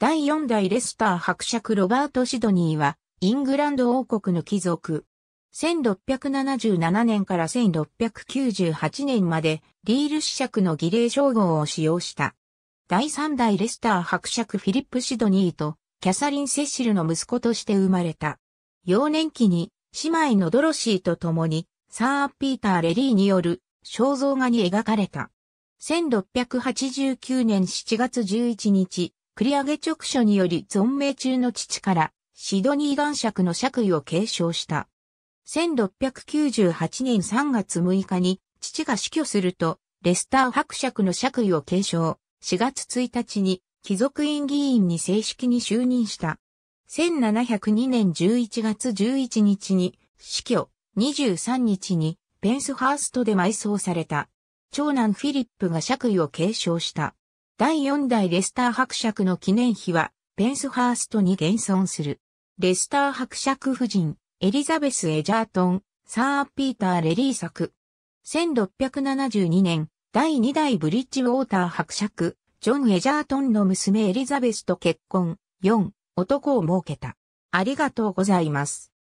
第4代レスター伯爵ロバート・シドニーは、イングランド王国の貴族。1677年から1698年まで、リール子爵の儀礼称号を使用した。第3代レスター伯爵フィリップ・シドニーと、キャサリン・セッシルの息子として生まれた。幼年期に、姉妹のドロシーと共に、サー・ピーター・レリーによる肖像画に描かれた。1689年7月11日、繰り上げ直書により存命中の父からシドニー男爵の爵位を継承した。1698年3月6日に父が死去すると、レスター伯爵の爵位を継承、4月1日に貴族院議員に正式に就任した。1702年11月11日に死去、23日にペンスハーストで埋葬された。長男フィリップが爵位を継承した。第4代レスター伯爵の記念碑は、ペンスハーストに現存する。レスター伯爵夫人、エリザベス・エジャートン、サー・ピーター・レリー作。1672年、第2代ブリッジ・ウォーター伯爵、ジョン・エジャートンの娘エリザベスと結婚、4、男を設けた。ありがとうございます。